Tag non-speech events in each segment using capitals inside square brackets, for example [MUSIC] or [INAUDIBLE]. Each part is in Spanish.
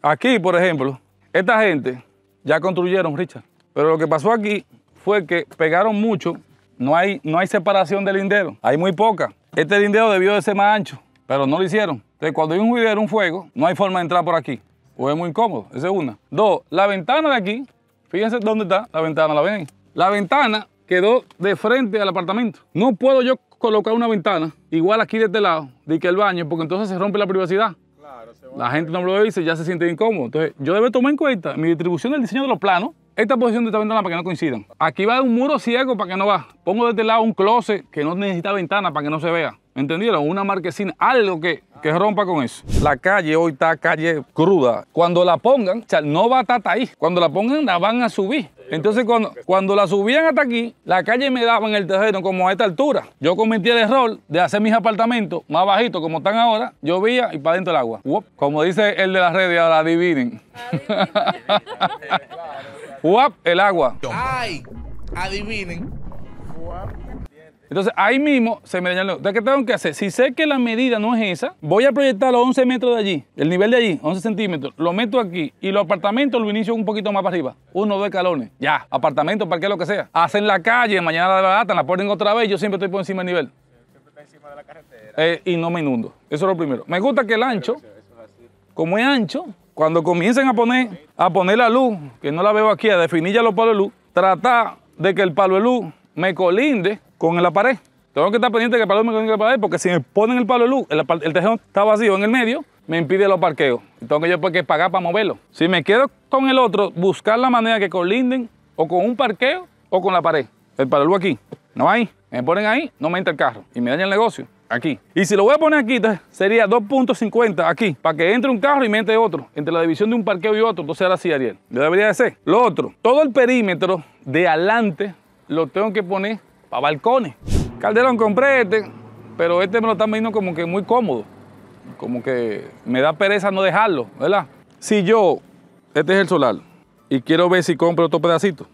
Aquí, por ejemplo, esta gente ya construyeron, Richard. Pero lo que pasó aquí fue que pegaron mucho. No hay, no hay separación del lindero. Hay muy poca. Este lindero debió de ser más ancho, pero no lo hicieron. Entonces, cuando hay un juidero, un fuego, no hay forma de entrar por aquí. O es muy incómodo. Esa es una. Dos, la ventana de aquí. Fíjense dónde está la ventana. ¿La ven ahí? La ventana quedó de frente al apartamento. No puedo yo colocar una ventana igual aquí de este lado, de que el baño, porque entonces se rompe la privacidad. La gente no lo dice ya se siente incómodo. Entonces, yo debo tomar en cuenta mi distribución del diseño de los planos, esta posición de esta ventana para que no coincidan. Aquí va un muro ciego para que no va. Pongo de este lado un closet que no necesita ventana para que no se vea. ¿Entendieron? Una marquesina, algo que, que rompa con eso. La calle hoy está calle cruda. Cuando la pongan, no va a estar ahí. Cuando la pongan, la van a subir. Entonces, cuando, cuando la subían hasta aquí, la calle me daba en el terreno como a esta altura. Yo cometí el error de hacer mis apartamentos más bajitos como están ahora, llovía y para adentro el agua. Como dice el de la redes, ahora adivinen. Uop, [LAUGHS] el agua. ¡Ay! Adivinen. Entonces ahí mismo se me dañan los... ¿Qué tengo que hacer? Si sé que la medida no es esa, voy a proyectar los 11 metros de allí, el nivel de allí, 11 centímetros, lo meto aquí y los apartamentos lo inicio un poquito más para arriba, uno o dos escalones. ya, apartamentos, parque, lo que sea. Hacen la calle, mañana la atan, la ponen otra vez, yo siempre estoy por encima del nivel. Siempre está encima de la carretera. Eh, y no me inundo, eso es lo primero. Me gusta que el ancho, como es ancho, cuando comiencen a poner, a poner la luz, que no la veo aquí, a definir ya los palos de luz, tratar de que el palo de luz me colinde con la pared. Tengo que estar pendiente de que el palo me colinde con la pared porque si me ponen el palo luz, el, tejón está vacío en el medio, me impide los parqueos. Entonces yo tengo pues, que pagar para moverlo. Si me quedo con el otro, buscar la manera que colinden o con un parqueo o con la pared. El palo de luz aquí, no hay. Me ponen ahí, no me entra el carro y me daña el negocio aquí. Y si lo voy a poner aquí, sería 2.50 aquí, para que entre un carro y me entre otro, entre la división de un parqueo y otro. Entonces ahora sí, Ariel, Yo debería de ser. Lo otro, todo el perímetro de adelante lo tengo que poner para balcones. Calderón, compré este, pero este me lo están viendo como que muy cómodo. Como que me da pereza no dejarlo, ¿verdad? Si yo, este es el solar, y quiero ver si compro otro pedacito.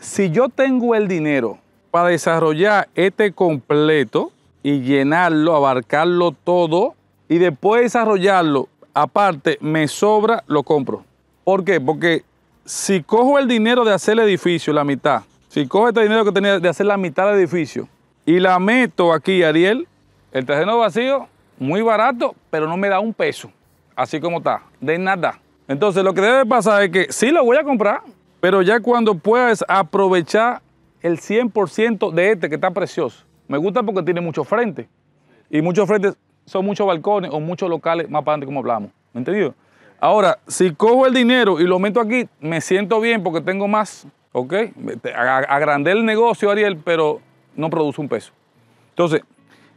Si yo tengo el dinero para desarrollar este completo y llenarlo, abarcarlo todo, y después desarrollarlo, aparte, me sobra, lo compro. ¿Por qué? Porque si cojo el dinero de hacer el edificio, la mitad, si cojo este dinero que tenía de hacer la mitad del edificio y la meto aquí, Ariel, el terreno vacío, muy barato, pero no me da un peso, así como está, de nada. Entonces lo que debe pasar es que sí lo voy a comprar, pero ya cuando puedas aprovechar el 100% de este que está precioso. Me gusta porque tiene mucho frente y muchos frentes son muchos balcones o muchos locales más para adelante como hablamos, ¿me entendido? Ahora, si cojo el dinero y lo meto aquí, me siento bien porque tengo más ¿Ok? Agrandé el negocio, Ariel, pero no produce un peso. Entonces,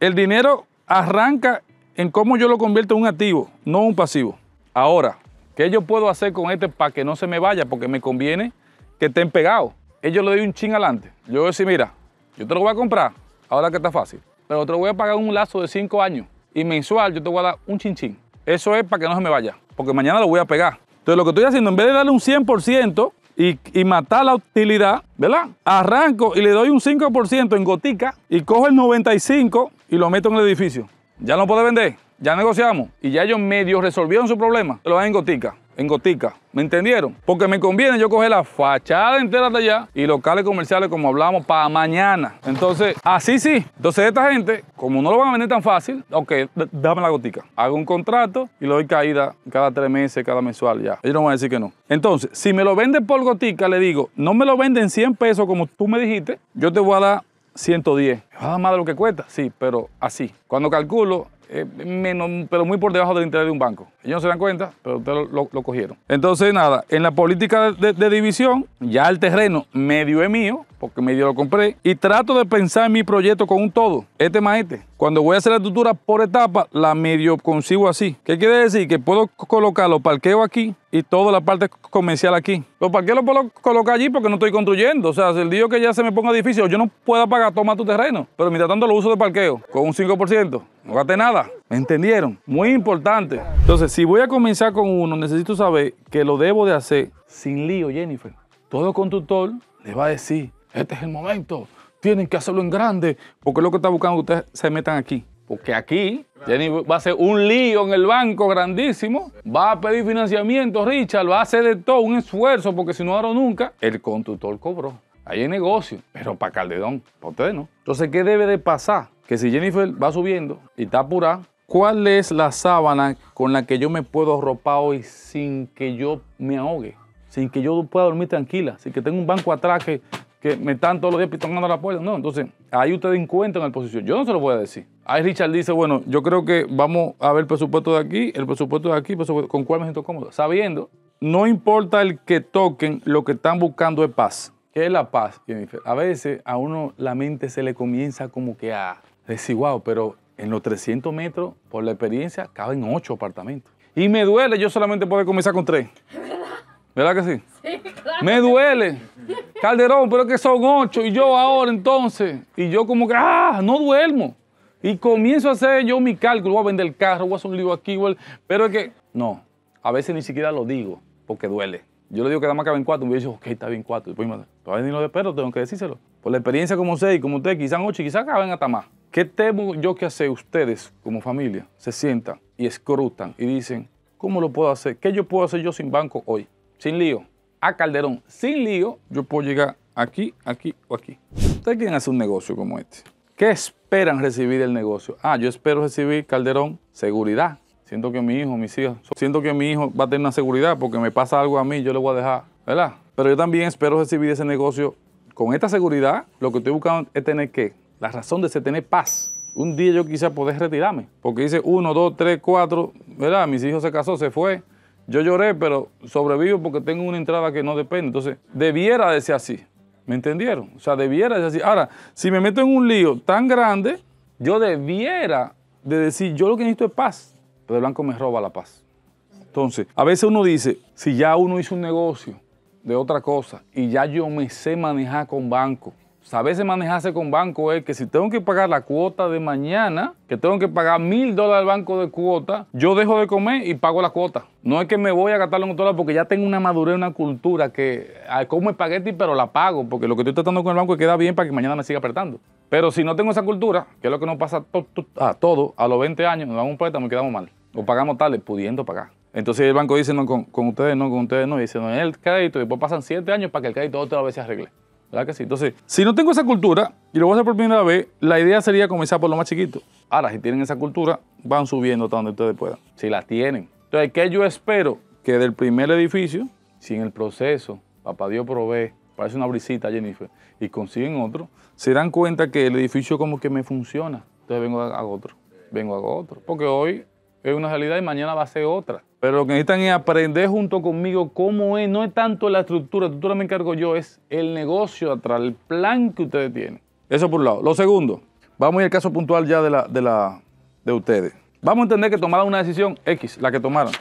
el dinero arranca en cómo yo lo convierto en un activo, no un pasivo. Ahora, ¿qué yo puedo hacer con este para que no se me vaya? Porque me conviene que estén pegados. Ellos le doy un chin adelante. Yo voy a decir, mira, yo te lo voy a comprar, ahora que está fácil, pero te lo voy a pagar un lazo de cinco años y mensual yo te voy a dar un chin. Eso es para que no se me vaya, porque mañana lo voy a pegar. Entonces, lo que estoy haciendo, en vez de darle un 100%, y, matar la utilidad, ¿verdad? Arranco y le doy un 5% en gotica y cojo el 95% y lo meto en el edificio. Ya no puede vender, ya negociamos y ya ellos medio resolvieron su problema, lo dan en gotica en gotica. ¿Me entendieron? Porque me conviene yo coger la fachada entera de allá y locales comerciales, como hablamos, para mañana. Entonces, así sí. Entonces, esta gente, como no lo van a vender tan fácil, ok, dame la gotica. Hago un contrato y le doy caída cada tres meses, cada mensual, ya. Ellos no van a decir que no. Entonces, si me lo venden por gotica, le digo, no me lo venden 100 pesos como tú me dijiste, yo te voy a dar 110. ¿Va a dar más de lo que cuesta? Sí, pero así. Cuando calculo, eh, menos, pero muy por debajo del interés de un banco. Ellos no se dan cuenta, pero ustedes lo, cogieron. Entonces, nada, en la política de, de división, ya el terreno medio es mío, porque medio lo compré, y trato de pensar en mi proyecto con un todo, este más Cuando voy a hacer la estructura por etapa, la medio consigo así. ¿Qué quiere decir? Que puedo colocar los parqueos aquí y toda la parte comercial aquí. Los parqueos los puedo colocar allí porque no estoy construyendo. O sea, si el día que ya se me ponga difícil, yo no pueda pagar, toma tu terreno. Pero mientras tanto lo uso de parqueo con un 5%. No gaste nada. ¿Me entendieron? Muy importante. Entonces, si voy a comenzar con uno, necesito saber que lo debo de hacer sin lío, Jennifer. Todo constructor le va a decir, este es el momento, tienen que hacerlo en grande, porque es lo que está buscando ustedes se metan aquí. Porque aquí Jenny va a hacer un lío en el banco grandísimo, va a pedir financiamiento, Richard, va a hacer de todo un esfuerzo, porque si no ahora nunca, el conductor cobró. Ahí hay negocio, pero para Calderón, para ustedes no. Entonces, ¿qué debe de pasar? Que si Jennifer va subiendo y está apurada, ¿cuál es la sábana con la que yo me puedo ropar hoy sin que yo me ahogue? Sin que yo pueda dormir tranquila, sin que tenga un banco atrás que que me están todos los días pitonando la puerta. No, entonces ahí ustedes encuentran la posición. Yo no se lo voy a decir. Ahí Richard dice, bueno, yo creo que vamos a ver el presupuesto de aquí, el presupuesto de aquí, con cuál me siento cómodo. Sabiendo, no importa el que toquen, lo que están buscando es paz. ¿Qué es la paz, A veces a uno la mente se le comienza como que a decir, wow, pero en los 300 metros, por la experiencia, caben 8 apartamentos. Y me duele yo solamente puedo comenzar con 3. ¿Verdad que sí? Me duele. Calderón, pero es que son ocho y yo ahora entonces. Y yo como que, ah, no duermo. Y comienzo a hacer yo mi cálculo, voy a vender el carro, voy a hacer un lío aquí, voy pero es que, no, a veces ni siquiera lo digo porque duele. Yo le digo que nada más caben cuatro, me dice, ok, está bien cuatro. Después pues, me a ni lo perro, tengo que decírselo. Por la experiencia como sé y como ustedes, quizás ocho, quizás caben hasta más. ¿Qué temo yo que hacer ustedes como familia? Se sientan y escrutan y dicen, ¿cómo lo puedo hacer? ¿Qué yo puedo hacer yo sin banco hoy? sin lío, a Calderón, sin lío, yo puedo llegar aquí, aquí o aquí. Ustedes quieren hacer un negocio como este. ¿Qué esperan recibir del negocio? Ah, yo espero recibir, Calderón, seguridad. Siento que mi hijo, mis hijos, siento que mi hijo va a tener una seguridad porque me pasa algo a mí, yo le voy a dejar, ¿verdad? Pero yo también espero recibir ese negocio con esta seguridad. Lo que estoy buscando es tener qué? La razón de ser, tener paz. Un día yo quizá poder retirarme, porque dice, uno, dos, tres, cuatro, ¿verdad? Mis hijos se casó, se fue, yo lloré, pero sobrevivo porque tengo una entrada que no depende. Entonces, debiera de ser así. ¿Me entendieron? O sea, debiera de ser así. Ahora, si me meto en un lío tan grande, yo debiera de decir, yo lo que necesito es paz. Pero el blanco me roba la paz. Entonces, a veces uno dice, si ya uno hizo un negocio de otra cosa y ya yo me sé manejar con banco, veces manejarse con banco es que si tengo que pagar la cuota de mañana, que tengo que pagar mil dólares al banco de cuota, yo dejo de comer y pago la cuota. No es que me voy a gastar en un porque ya tengo una madurez, una cultura que ah, como espagueti, pero la pago, porque lo que estoy tratando con el banco queda bien para que mañana me siga apretando. Pero si no tengo esa cultura, que es lo que nos pasa a todos, a los 20 años nos damos un préstamo y quedamos mal. O pagamos tarde, pudiendo pagar. Entonces el banco dice, no, con, ustedes no, con ustedes no. Y dice, no, es el crédito. Y después pasan 7 años para que el crédito otra vez se arregle. ¿Verdad que Entonces, si no tengo esa cultura y lo voy a hacer por primera vez, la idea sería comenzar por lo más chiquito. Ahora, si tienen esa cultura, van subiendo hasta donde ustedes puedan. Si la tienen. Entonces, ¿qué yo espero? Que del primer edificio, si en el proceso, papá Dios provee, parece una brisita, Jennifer, y consiguen otro, se dan cuenta que el edificio como que me funciona. Entonces vengo a otro, vengo a otro. Porque hoy es una realidad y mañana va a ser otra. Pero lo que necesitan es aprender junto conmigo cómo es, no es tanto la estructura, la estructura me encargo yo, es el negocio atrás, el plan que ustedes tienen. Eso por un lado. Lo segundo, vamos al caso puntual ya de, la, de, la, de ustedes. Vamos a entender que tomaron una decisión X, la que tomaron.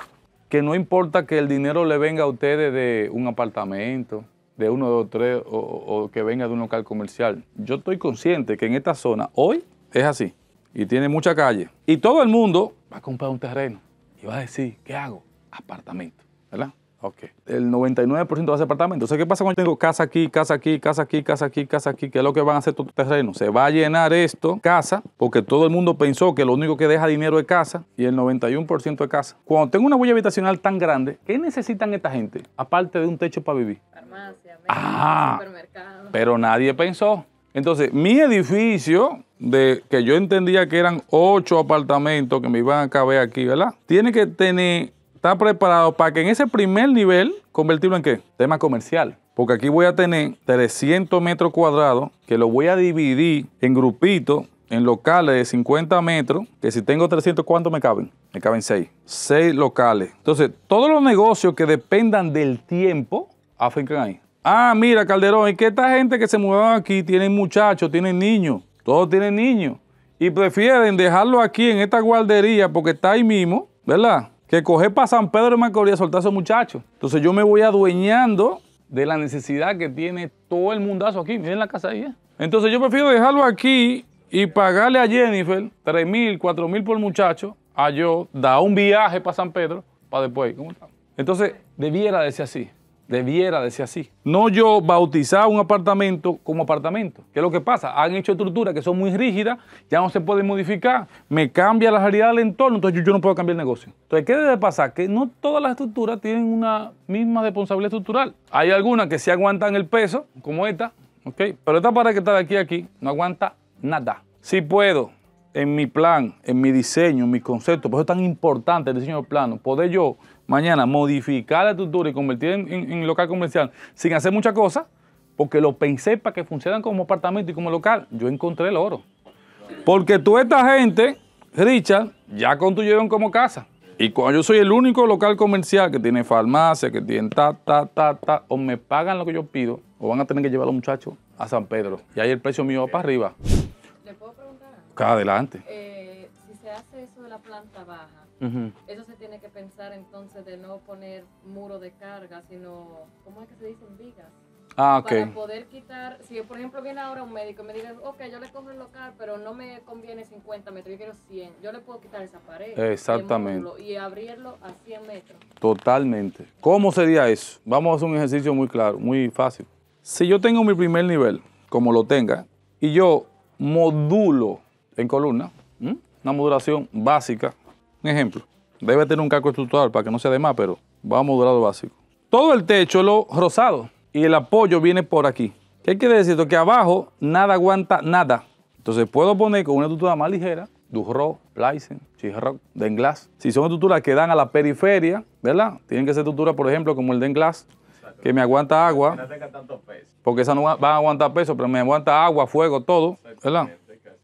Que no importa que el dinero le venga a ustedes de un apartamento, de uno, dos, tres, o que venga de un local comercial. Yo estoy consciente que en esta zona hoy es así y tiene mucha calle. Y todo el mundo va a comprar un terreno y va a decir, ¿qué hago? Apartamento, ¿verdad? Ok. El 99% va a ser apartamento. Entonces, ¿qué pasa cuando tengo casa aquí, casa aquí, casa aquí, casa aquí, casa aquí? ¿Qué es lo que van a hacer los terreno? Se va a llenar esto, casa, porque todo el mundo pensó que lo único que deja dinero es casa y el 91% es casa. Cuando tengo una huella habitacional tan grande, ¿qué necesitan esta gente? Aparte de un techo para vivir. Farmacia, ah, supermercado. Pero nadie pensó. Entonces, mi edificio de que yo entendía que eran ocho apartamentos que me iban a caber aquí, ¿verdad? Tiene que tener, estar preparado para que en ese primer nivel convertirlo en qué? Tema comercial. Porque aquí voy a tener 300 metros cuadrados que lo voy a dividir en grupitos, en locales de 50 metros, que si tengo 300, ¿cuántos me caben? Me caben 6. 6 locales. Entonces, todos los negocios que dependan del tiempo, afectan ahí. Ah, mira, Calderón, y que esta gente que se mudaron aquí tienen muchachos, tienen niños todos tienen niños y prefieren dejarlo aquí en esta guardería porque está ahí mismo, ¿verdad? Que coger para San Pedro de Macorís y soltar a esos muchachos. Entonces yo me voy adueñando de la necesidad que tiene todo el mundazo aquí. Miren la casa ahí. ¿eh? Entonces yo prefiero dejarlo aquí y pagarle a Jennifer 3 mil, 4 mil por muchacho, a yo dar un viaje para San Pedro, para después. ¿Cómo Entonces debiera de ser así. Debiera decir así. No yo bautizar un apartamento como apartamento. ¿Qué es lo que pasa? Han hecho estructuras que son muy rígidas, ya no se pueden modificar, me cambia la realidad del entorno, entonces yo, no puedo cambiar el negocio. Entonces, ¿qué debe pasar? Que no todas las estructuras tienen una misma responsabilidad estructural. Hay algunas que sí aguantan el peso, como esta, ¿ok? Pero esta para que está de aquí a aquí no aguanta nada. Sí puedo, en mi plan, en mi diseño, en mi concepto. Por eso es tan importante el diseño del plano. Poder yo mañana modificar la estructura y convertir en, local comercial sin hacer muchas cosas, porque lo pensé para que funcionan como apartamento y como local. Yo encontré el oro. Porque toda esta gente, Richard, ya construyeron como casa. Y cuando yo soy el único local comercial que tiene farmacia, que tiene ta, ta, ta, ta, o me pagan lo que yo pido, o van a tener que llevar a los muchachos a San Pedro. Y ahí el precio mío va para arriba. Acá adelante. Eh, si se hace eso de la planta baja, eso se tiene que pensar entonces de no poner muro de carga, sino, ¿cómo es que se dicen vigas? Ah, okay. Para poder quitar, si por ejemplo viene ahora un médico y me dice, ok, yo le cojo el local, pero no me conviene 50 metros, yo quiero 100, yo le puedo quitar esa pared. Exactamente. y abrirlo a 100 metros. Totalmente. ¿Cómo sería eso? Vamos a hacer un ejercicio muy claro, muy fácil. Si yo tengo mi primer nivel, como lo tenga, y yo modulo en columna, una modulación básica. Un ejemplo, debe tener un cargo estructural para que no sea de más, pero va a modular básico. Todo el techo es lo rosado y el apoyo viene por aquí. ¿Qué quiere decir Que abajo nada aguanta nada. Entonces puedo poner con una estructura más ligera, Dujro, Leisen, Chihrock, Denglas. Si son estructuras que dan a la periferia, ¿verdad? Tienen que ser estructuras, por ejemplo, como el Denglas, que me aguanta agua. Porque esa no va a aguantar peso, pero me aguanta agua, fuego, todo, ¿verdad?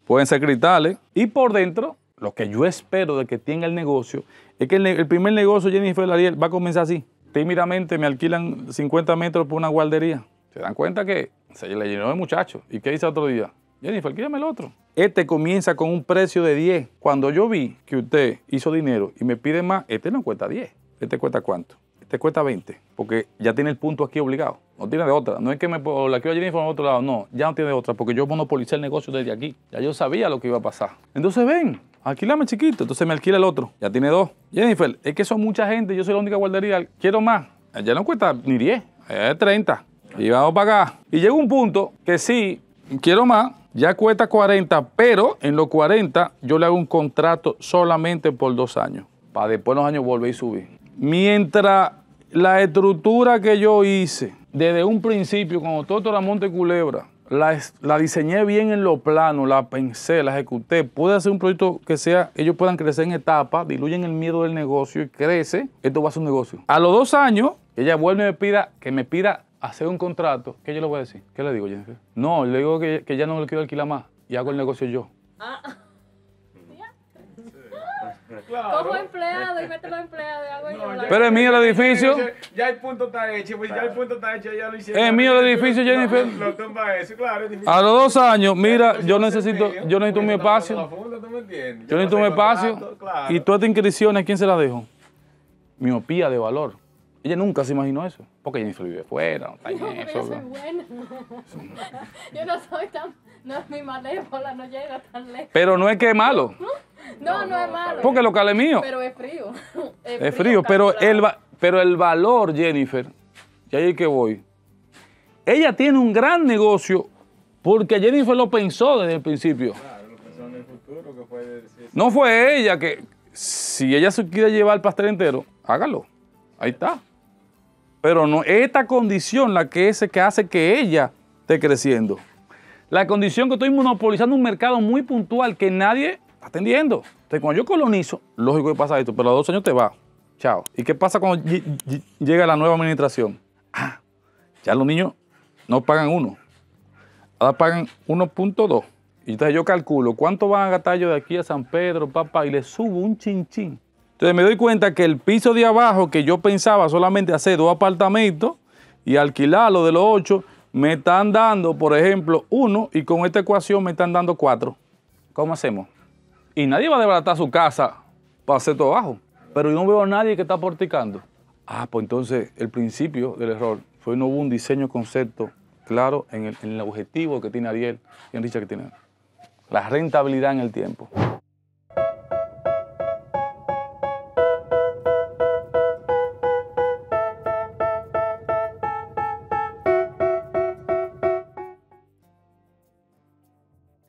pueden ser cristales. Y por dentro, lo que yo espero de que tenga el negocio, es que el, primer negocio, Jennifer Ariel, va a comenzar así. Tímidamente me alquilan 50 metros por una guardería. Se dan cuenta que se le llenó de muchachos. ¿Y qué hice otro día? Jennifer, quítame el otro. Este comienza con un precio de 10. Cuando yo vi que usted hizo dinero y me pide más, este no cuesta 10. ¿Este cuesta cuánto? te cuesta 20, porque ya tiene el punto aquí obligado. No tiene de otra. No es que me la quiero Jennifer en otro lado. No, ya no tiene de otra, porque yo monopolicé el negocio desde aquí. Ya yo sabía lo que iba a pasar. Entonces, ven, alquilame chiquito. Entonces me alquila el otro. Ya tiene dos. Jennifer, es que son mucha gente. Yo soy la única guardería. Quiero más. Ya no cuesta ni 10, es 30. Y vamos para acá. Y llega un punto que sí, quiero más, ya cuesta 40, pero en los 40 yo le hago un contrato solamente por dos años, para después de los años volver y subir. Mientras la estructura que yo hice desde un principio, cuando todo era monte culebra, la, diseñé bien en los planos, la pensé, la ejecuté. Puede hacer un proyecto que sea, ellos puedan crecer en etapas, diluyen el miedo del negocio y crece. Esto va a ser un negocio. A los dos años, ella vuelve y me pida, que me pida hacer un contrato. ¿Qué yo le voy a decir? ¿Qué le digo, Jennifer? No, le digo que, ya no le quiero alquilar más y hago el negocio yo. Ah. [LAUGHS] Cojo empleado y meto empleado. Pero es mío el edificio. Ya el punto está hecho, pues ya el punto está hecho, ya lo hicieron. Es mío el edificio, Jennifer. A los dos años, mira, pues, yo necesito, pues, yo necesito mi espacio. Yo necesito mi espacio. Y todas estas inscripciones, ¿quién se las dejo? Miopía de valor. Ella nunca se imaginó eso. Porque Jennifer vive fuera, no está en eso. Yo soy buena. [LAUGHS] Yo no soy tan. No es mi malévola, no llega tan lejos. Pero no es que es malo. No, no, es malo. Porque lo es mío. Pero es frío. [LAUGHS] Es, frío, pero, el pero el valor, Jennifer, y ahí que voy. Ella tiene un gran negocio porque Jennifer lo pensó desde el principio. Claro, lo pensó en el futuro, que No fue ella que, si ella se quiere llevar el pastel entero, hágalo. Ahí está. Pero no, esta condición la que es que hace que ella esté creciendo. La condición que estoy monopolizando un mercado muy puntual que nadie está atendiendo. Entonces, cuando yo colonizo, lógico que pasa esto, pero a los dos años te va. Chao. ¿Y qué pasa cuando llega la nueva administración? Ah, ya los niños no pagan uno. Ahora pagan 1.2. Y entonces yo calculo cuánto van a gastar yo de aquí a San Pedro, papá, y le subo un chinchín. Entonces me doy cuenta que el piso de abajo que yo pensaba solamente hacer dos apartamentos y alquilarlo de los ocho, me están dando, por ejemplo, uno, y con esta ecuación me están dando cuatro. ¿Cómo hacemos? Y nadie va a desbaratar su casa para hacer todo abajo. Pero yo no veo a nadie que está porticando. Ah, pues entonces el principio del error fue no hubo un diseño concepto claro en el, objetivo que tiene Ariel y en Richard que tiene. La rentabilidad en el tiempo.